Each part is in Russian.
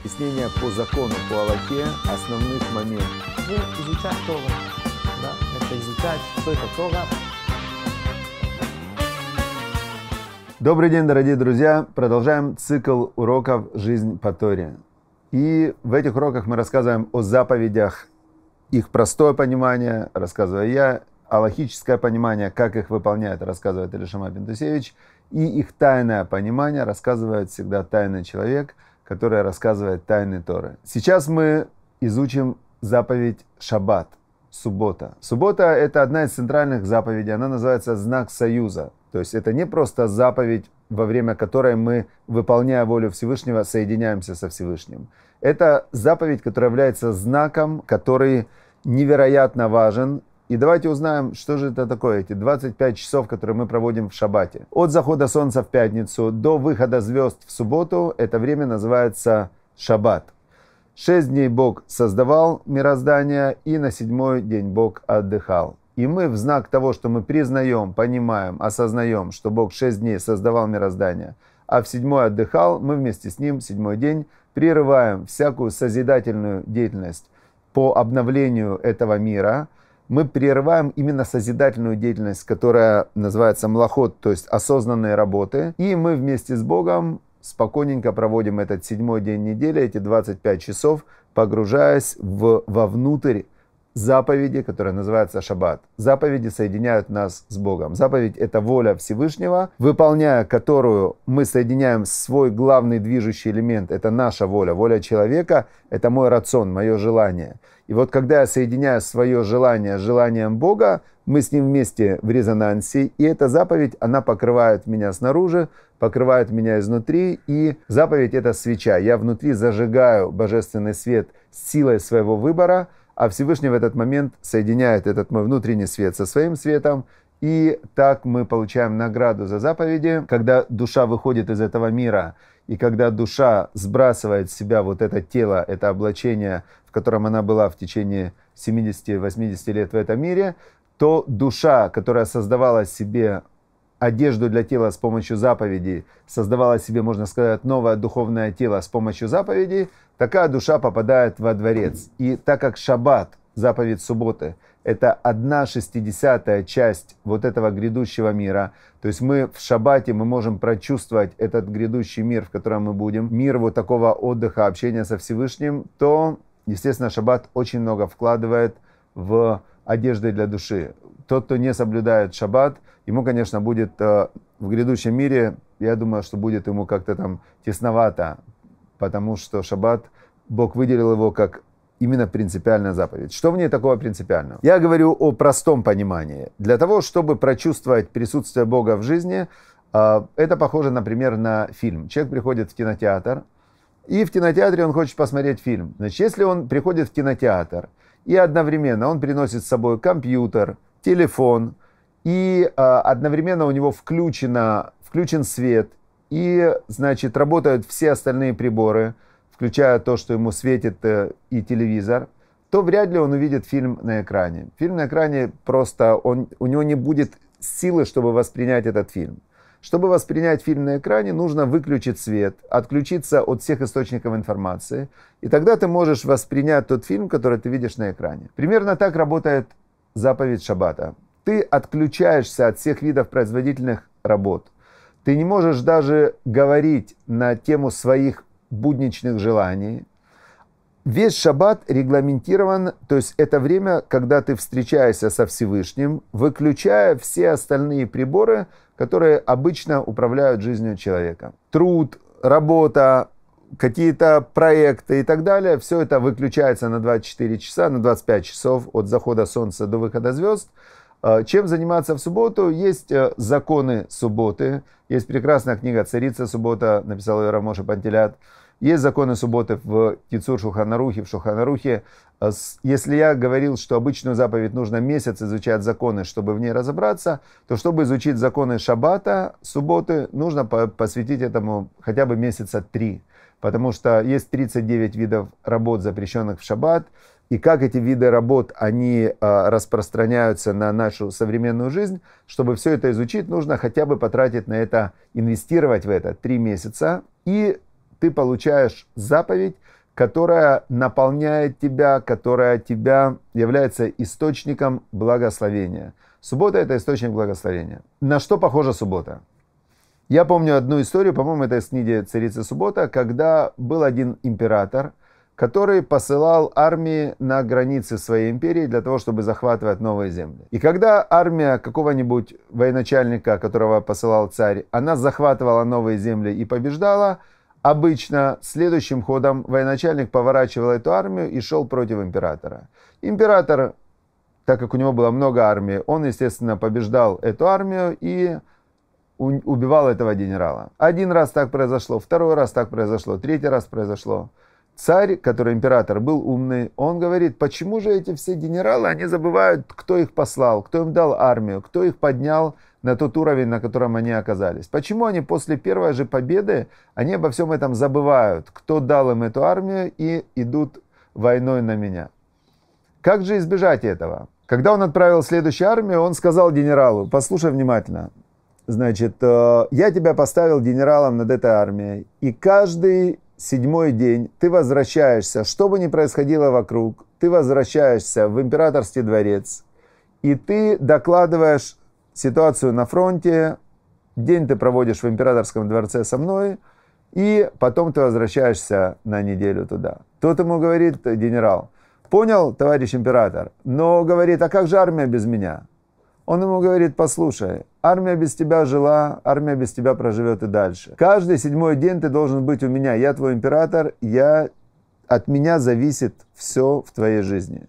Объяснение по закону по Аллахе основных моментов. Вы изучать Тора. Да? Это изучать, что это Тора. Добрый день, дорогие друзья! Продолжаем цикл уроков «Жизнь по Торе». И в этих уроках мы рассказываем о заповедях, их простое понимание, рассказываю я, а логическое понимание, как их выполняет, рассказывает Илишама Бентусевич, и их тайное понимание рассказывает всегда тайный человек – которая рассказывает тайны Торы. Сейчас мы изучим заповедь Шаббат, суббота. Суббота – это одна из центральных заповедей, она называется «Знак Союза». То есть это не просто заповедь, во время которой мы, выполняя волю Всевышнего, соединяемся со Всевышним. Это заповедь, которая является знаком, который невероятно важен и давайте узнаем, что же это такое, эти 25 часов, которые мы проводим в шаббате. От захода солнца в пятницу до выхода звезд в субботу это время называется шаббат. Шесть дней Бог создавал мироздание, и на седьмой день Бог отдыхал. И мы в знак того, что мы признаем, понимаем, осознаем, что Бог шесть дней создавал мироздание, а в седьмой отдыхал, мы вместе с ним седьмой день прерываем всякую созидательную деятельность по обновлению этого мира – мы прерываем именно созидательную деятельность, которая называется млоход, то есть осознанные работы, и мы вместе с Богом спокойненько проводим этот седьмой день недели, эти 25 часов, погружаясь в, вовнутрь заповеди, которая называется Шаббат. Заповеди соединяют нас с Богом. Заповедь – это воля Всевышнего, выполняя которую мы соединяем свой главный движущий элемент. Это наша воля, воля человека – это мой рацион, мое желание. И вот когда я соединяю свое желание с желанием Бога, мы с ним вместе в резонансе, и эта заповедь, она покрывает меня снаружи, покрывает меня изнутри, и заповедь – это свеча. Я внутри зажигаю божественный свет силой своего выбора – а Всевышний в этот момент соединяет этот мой внутренний свет со своим светом, и так мы получаем награду за заповеди, когда душа выходит из этого мира, и когда душа сбрасывает с себя вот это тело, это облачение, в котором она была в течение 70-80 лет в этом мире, то душа, которая создавала себе одежду для тела с помощью заповедей, создавала себе, можно сказать, новое духовное тело с помощью заповедей, такая душа попадает во дворец. И так как шаббат, заповедь субботы, это одна шестидесятая часть вот этого грядущего мира. То есть мы в шаббате, мы можем прочувствовать этот грядущий мир, в котором мы будем, мир вот такого отдыха, общения со Всевышним, то, естественно, шаббат очень много вкладывает в одеждой для души. Тот, кто не соблюдает шаббат, ему, конечно, будет э, в грядущем мире, я думаю, что будет ему как-то там тесновато, потому что шаббат, Бог выделил его как именно принципиальная заповедь. Что в ней такого принципиального? Я говорю о простом понимании. Для того, чтобы прочувствовать присутствие Бога в жизни, э, это похоже, например, на фильм. Человек приходит в кинотеатр, и в кинотеатре он хочет посмотреть фильм. Значит, если он приходит в кинотеатр и одновременно он приносит с собой компьютер, телефон, и э, одновременно у него включено, включен свет, и, значит, работают все остальные приборы, включая то, что ему светит э, и телевизор, то вряд ли он увидит фильм на экране. Фильм на экране просто, он, у него не будет силы, чтобы воспринять этот фильм. Чтобы воспринять фильм на экране, нужно выключить свет, отключиться от всех источников информации, и тогда ты можешь воспринять тот фильм, который ты видишь на экране. Примерно так работает заповедь Шаббата. Ты отключаешься от всех видов производительных работ. Ты не можешь даже говорить на тему своих будничных желаний, Весь шаббат регламентирован, то есть это время, когда ты встречаешься со Всевышним, выключая все остальные приборы, которые обычно управляют жизнью человека. Труд, работа, какие-то проекты и так далее, все это выключается на 24 часа, на 25 часов от захода солнца до выхода звезд. Э, чем заниматься в субботу? Есть э, законы субботы, есть прекрасная книга «Царица суббота», написал ее Рамоша Пантелят, есть законы субботы в Кицур Шуханарухе, в Шуханарухе. Э, если я говорил, что обычную заповедь нужно месяц изучать законы, чтобы в ней разобраться, то чтобы изучить законы шаббата, субботы, нужно посвятить этому хотя бы месяца три. Потому что есть 39 видов работ, запрещенных в шаббат, и как эти виды работ, они э, распространяются на нашу современную жизнь. Чтобы все это изучить, нужно хотя бы потратить на это, инвестировать в это три месяца. И ты получаешь заповедь, которая наполняет тебя, которая тебя является источником благословения. Суббота – это источник благословения. На что похожа суббота? Я помню одну историю, по-моему, это из книги «Царица суббота», когда был один император, который посылал армии на границы своей империи для того, чтобы захватывать новые земли. И когда армия какого-нибудь военачальника, которого посылал царь, она захватывала новые земли и побеждала – Обычно следующим ходом военачальник поворачивал эту армию и шел против императора. Император, так как у него было много армии, он, естественно, побеждал эту армию и убивал этого генерала. Один раз так произошло, второй раз так произошло, третий раз произошло. Царь, который император, был умный. Он говорит, почему же эти все генералы, они забывают, кто их послал, кто им дал армию, кто их поднял – на тот уровень, на котором они оказались. Почему они после первой же победы, они обо всем этом забывают, кто дал им эту армию и идут войной на меня. Как же избежать этого? Когда он отправил следующую армию, он сказал генералу, послушай внимательно, значит, э, я тебя поставил генералом над этой армией, и каждый седьмой день ты возвращаешься, что бы ни происходило вокруг, ты возвращаешься в императорский дворец, и ты докладываешь ситуацию на фронте, день ты проводишь в императорском дворце со мной, и потом ты возвращаешься на неделю туда. Тот ему говорит, генерал, понял, товарищ император, но говорит, а как же армия без меня? Он ему говорит, послушай, армия без тебя жила, армия без тебя проживет и дальше. Каждый седьмой день ты должен быть у меня, я твой император, я, от меня зависит все в твоей жизни.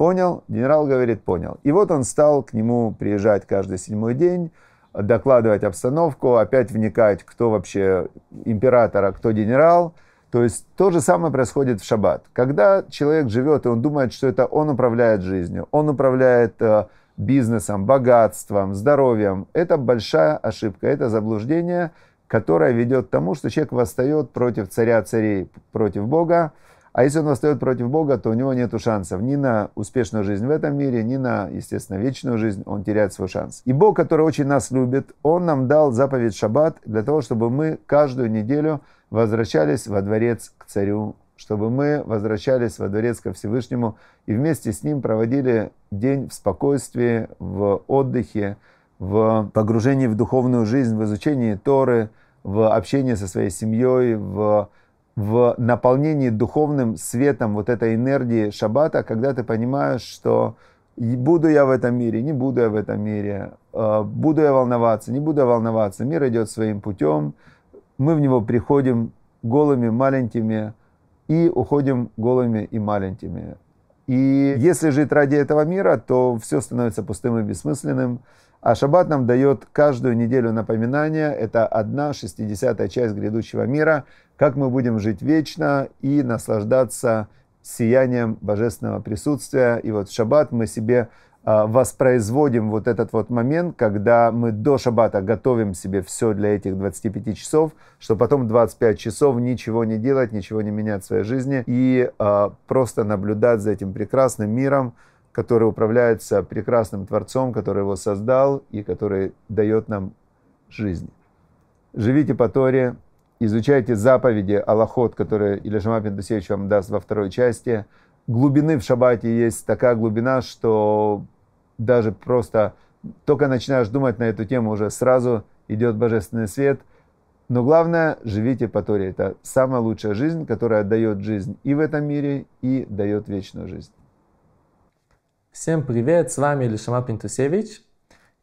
Понял? Генерал говорит, понял. И вот он стал к нему приезжать каждый седьмой день, докладывать обстановку, опять вникать, кто вообще император, а кто генерал. То есть то же самое происходит в шаббат. Когда человек живет, и он думает, что это он управляет жизнью, он управляет э, бизнесом, богатством, здоровьем, это большая ошибка, это заблуждение, которое ведет к тому, что человек восстает против царя царей, против Бога, а если он восстает против Бога, то у него нет шансов ни на успешную жизнь в этом мире, ни на, естественно, вечную жизнь. Он теряет свой шанс. И Бог, который очень нас любит, Он нам дал заповедь Шаббат для того, чтобы мы каждую неделю возвращались во дворец к царю, чтобы мы возвращались во дворец ко Всевышнему и вместе с Ним проводили день в спокойствии, в отдыхе, в погружении в духовную жизнь, в изучении Торы, в общении со своей семьей, в в наполнении духовным светом вот этой энергии шаббата, когда ты понимаешь, что буду я в этом мире, не буду я в этом мире, э, буду я волноваться, не буду я волноваться, мир идет своим путем, мы в него приходим голыми, маленькими, и уходим голыми и маленькими. И если жить ради этого мира, то все становится пустым и бессмысленным. А Шаббат нам дает каждую неделю напоминание. Это одна шестидесятая часть грядущего мира, как мы будем жить вечно и наслаждаться сиянием божественного присутствия. И вот в Шаббат мы себе а, воспроизводим вот этот вот момент, когда мы до шаббата готовим себе все для этих 25 часов, что потом 25 часов ничего не делать, ничего не менять в своей жизни и э, просто наблюдать за этим прекрасным миром, который управляется прекрасным Творцом, который его создал и который дает нам жизнь. Живите по Торе, изучайте заповеди Аллахот, которые Илежама Пендусевич вам даст во второй части. Глубины в Шабате есть такая глубина, что даже просто только начинаешь думать на эту тему, уже сразу идет божественный свет. Но главное, живите по Торе. Это самая лучшая жизнь, которая дает жизнь и в этом мире, и дает вечную жизнь. Всем привет, с вами Лишамат Пинтусевич.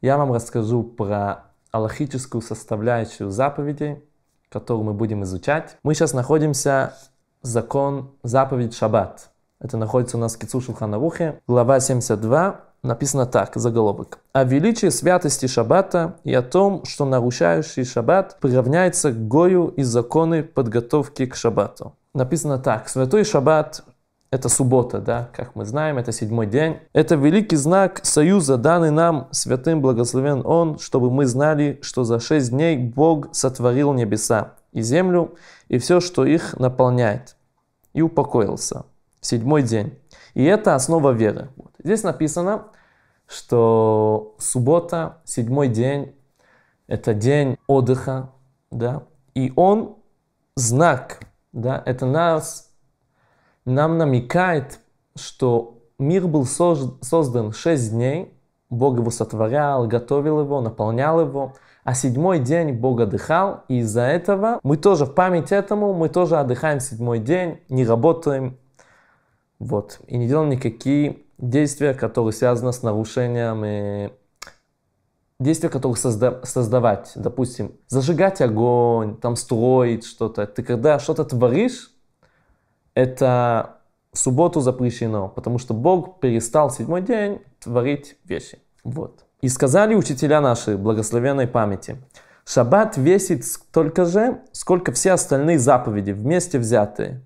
Я вам расскажу про аллахическую составляющую заповедей, которую мы будем изучать. Мы сейчас находимся в закон заповедь Шаббат. Это находится у нас в Кицу Шулханарухе, глава 72, написано так, заголовок. «О величии святости Шаббата и о том, что нарушающий Шаббат приравняется к Гою и законы подготовки к Шаббату». Написано так. «Святой Шаббат это суббота, да, как мы знаем, это седьмой день. Это великий знак союза, данный нам святым благословен Он, чтобы мы знали, что за шесть дней Бог сотворил небеса и землю, и все, что их наполняет, и упокоился. в Седьмой день. И это основа веры. Вот. Здесь написано, что суббота, седьмой день, это день отдыха, да, и он знак, да, это нас нам намекает, что мир был создан шесть дней, Бог его сотворял, готовил его, наполнял его, а седьмой день Бог отдыхал, и из-за этого мы тоже в память этому, мы тоже отдыхаем седьмой день, не работаем, вот, и не делаем никакие действия, которые связаны с нарушением, и э, действия, которые созда- создавать, допустим, зажигать огонь, там строить что-то, ты когда что-то творишь, это в субботу запрещено, потому что Бог перестал седьмой день творить вещи. Вот. И сказали учителя наши благословенной памяти, Шаббат весит столько же, сколько все остальные заповеди вместе взятые.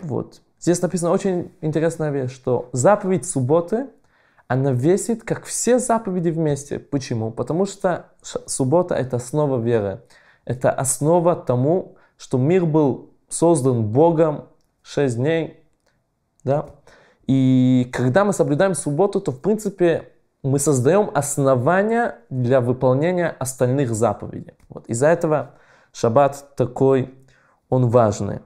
Вот. Здесь написано очень интересная вещь, что заповедь субботы, она весит, как все заповеди вместе. Почему? Потому что суббота – это основа веры. Это основа тому, что мир был создан Богом, шесть дней, да. И когда мы соблюдаем субботу, то, в принципе, мы создаем основания для выполнения остальных заповедей. Вот из-за этого шаббат такой, он важный.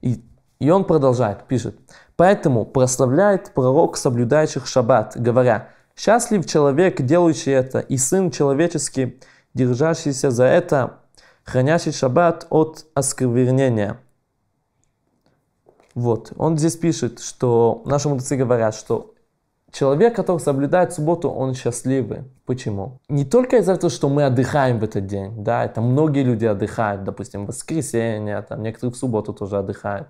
И, и он продолжает, пишет. Поэтому прославляет пророк соблюдающих шаббат, говоря, «Счастлив человек, делающий это, и сын человеческий, держащийся за это, хранящий шаббат от осквернения. Вот, он здесь пишет, что наши мудрецы говорят, что человек, который соблюдает субботу, он счастливый. Почему? Не только из-за того, что мы отдыхаем в этот день, да, это многие люди отдыхают, допустим, в воскресенье, там некоторые в субботу тоже отдыхают,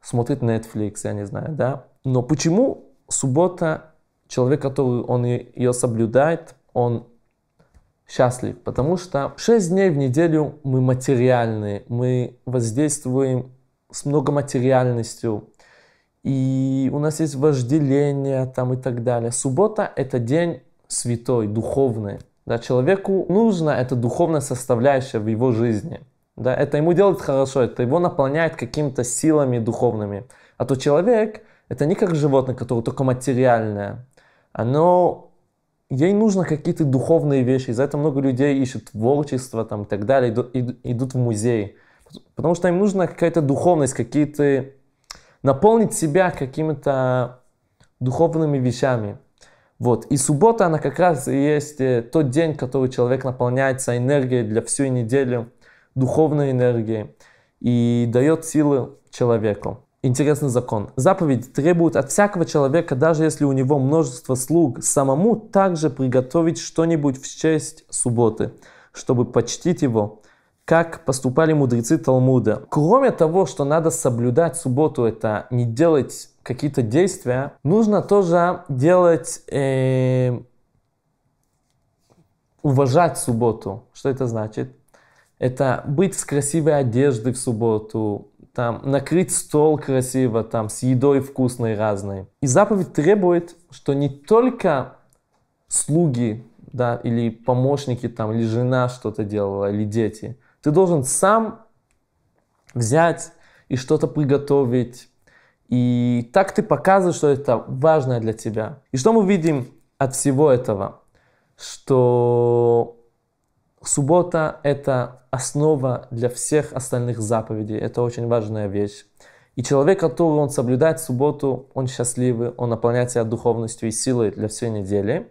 смотрят Netflix, я не знаю, да. Но почему суббота, человек, который он ее соблюдает, он счастлив, потому что 6 дней в неделю мы материальны, мы воздействуем с много материальностью, и у нас есть вожделение там и так далее. Суббота – это день святой, духовный. Да, человеку нужна эта духовная составляющая в его жизни. Да, это ему делает хорошо, это его наполняет какими-то силами духовными. А то человек – это не как животное, которое только материальное. Оно ей нужно какие-то духовные вещи. Из-за этого много людей ищут творчество там, и так далее, идут, идут в музей. Потому что им нужна какая-то духовность, какие-то... Наполнить себя какими-то духовными вещами. Вот. И суббота, она как раз и есть э, тот день, который человек наполняется энергией для всю неделю, духовной энергией, и дает силы человеку. Интересный закон. Заповедь требует от всякого человека, даже если у него множество слуг, самому также приготовить что-нибудь в честь субботы, чтобы почтить его, как поступали мудрецы Талмуда. Кроме того, что надо соблюдать субботу, это не делать какие-то действия, нужно тоже делать, э, уважать субботу. Что это значит? Это быть с красивой одеждой в субботу, там, накрыть стол красиво, там, с едой вкусной разной. И заповедь требует, что не только слуги, да, или помощники, там, или жена что-то делала, или дети. Ты должен сам взять и что-то приготовить. И так ты показываешь, что это важное для тебя. И что мы видим от всего этого? Что Суббота – это основа для всех остальных заповедей. Это очень важная вещь. И человек, который он соблюдает субботу, он счастливый, он наполняет себя духовностью и силой для всей недели.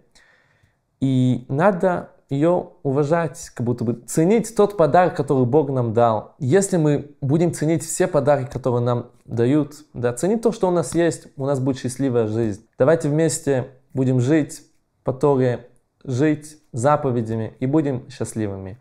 И надо ее уважать, как будто бы ценить тот подарок, который Бог нам дал. Если мы будем ценить все подарки, которые нам дают, да, ценить то, что у нас есть, у нас будет счастливая жизнь. Давайте вместе будем жить по Торе, жить заповедями и будем счастливыми.